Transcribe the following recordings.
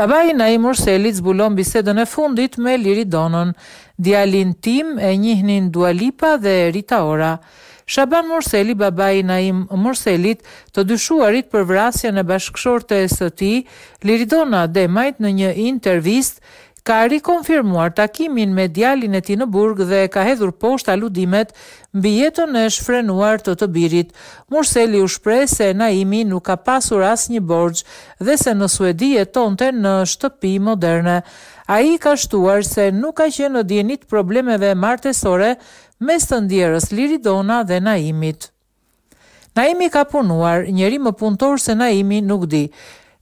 Babai Naim Urseli zbulon bisedën e fundit me Liri Donon, djalin tim e njihnin Dua Lipa dhe Rita Ora. Shaban Morseli, baba i Naim Morselit, të dyshuarit për vrasjen e bashkëshorte e së ti, Liridona majtë në një intervist, ka rikonfirmuar takimin me djalin e ti në burg dhe ka hedhur poshtë aludimet mbi jetën e shfrenuar të të birit. Murseli u shpre se Naimi nuk ka pasur asnjë një dhe se në Suedi e tonte në shtëpi moderne. A i ka shtuar se nuk ka qenë në djenit problemeve martesore mes të ndjerës Liridona dhe Naimit. Naimi ka punuar, njeri më punëtor se Naimi nuk di.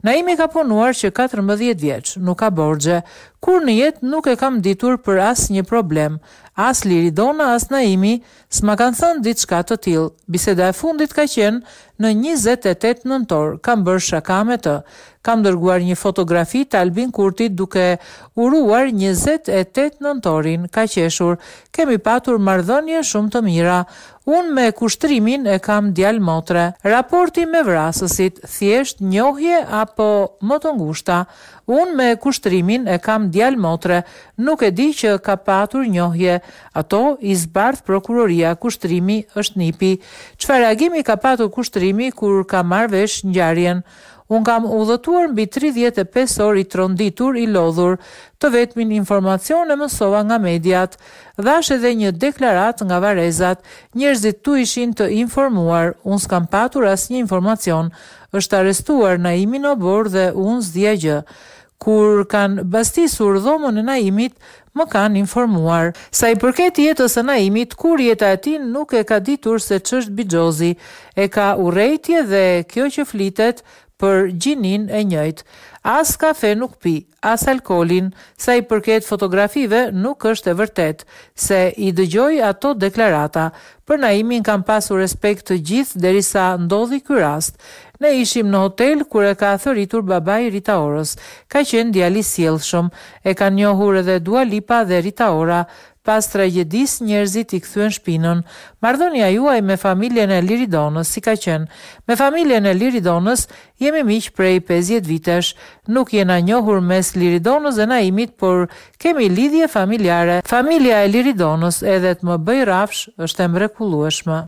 Naimi ka punuar që 14 vjeç, nuk ka borxhe. Kur në jetë nuk e kam ditur për asnjë problem. As Liridona as Naimi s'ma kanë thënë diçka të tillë. Biseda e fundit ka qenë në 28 nëntor. Kam bërë shakame të. Kam dërguar një fotografi të Albin Kurtit duke uruar 28 nëntorin. Ka qeshur. Kemi patur marrëdhënie shumë të mira un me kushtrimin e kam djalë motre. Raporti me vrasësit thjesht njohje apo më të ngushta. Un me kushtrimin e kam djalë motre, nuk e di që ka patur njohje. Ato i zbardh prokuroria kushtrimi është nipi. Çfarë reagimi ka patur kushtrimi kur ka marrë vesh ngjarjen? unë kam udhëtuar mbi 35 orë i tronditur i lodhur, të vetmin informacione mësova nga mediat, ashe edhe një deklarat nga varezat, njerëzit tu ishin të informuar, unë s'kam patur as një informacion, është arestuar na imi në borë dhe unë s'dje gjë. Kur kanë bastisur dhomën e naimit, më kanë informuar. Sa i përket jetës e naimit, kur jetë atin nuk e ka ditur se qështë bijozi, e ka urejtje dhe kjo që flitet, për gjinin e njëjtë as kafe nuk pi, as alkolin, sa i përket fotografive nuk është e vërtet, se i dëgjoj ato deklarata, për naimin kam pasur respekt të gjithë derisa ndodhi ky rast. Ne ishim në hotel kur e ka thëritur babai Rita Oros, Ka qenë djali sjellshëm, e kanë njohur edhe Dua Lipa dhe Rita Ora. Pas tragedis njerëzit i kthyen shpinën. Marrdhënia juaj me familjen e Liridonës si ka qenë? Me familjen e Liridonës jemi miq prej 50 vitesh. Nuk jena njohur mes Liridonës dhe Naimit, por kemi lidhje familjare. Familja e Liridonës, edhe të më bëj rafsh, është e mrekullueshme.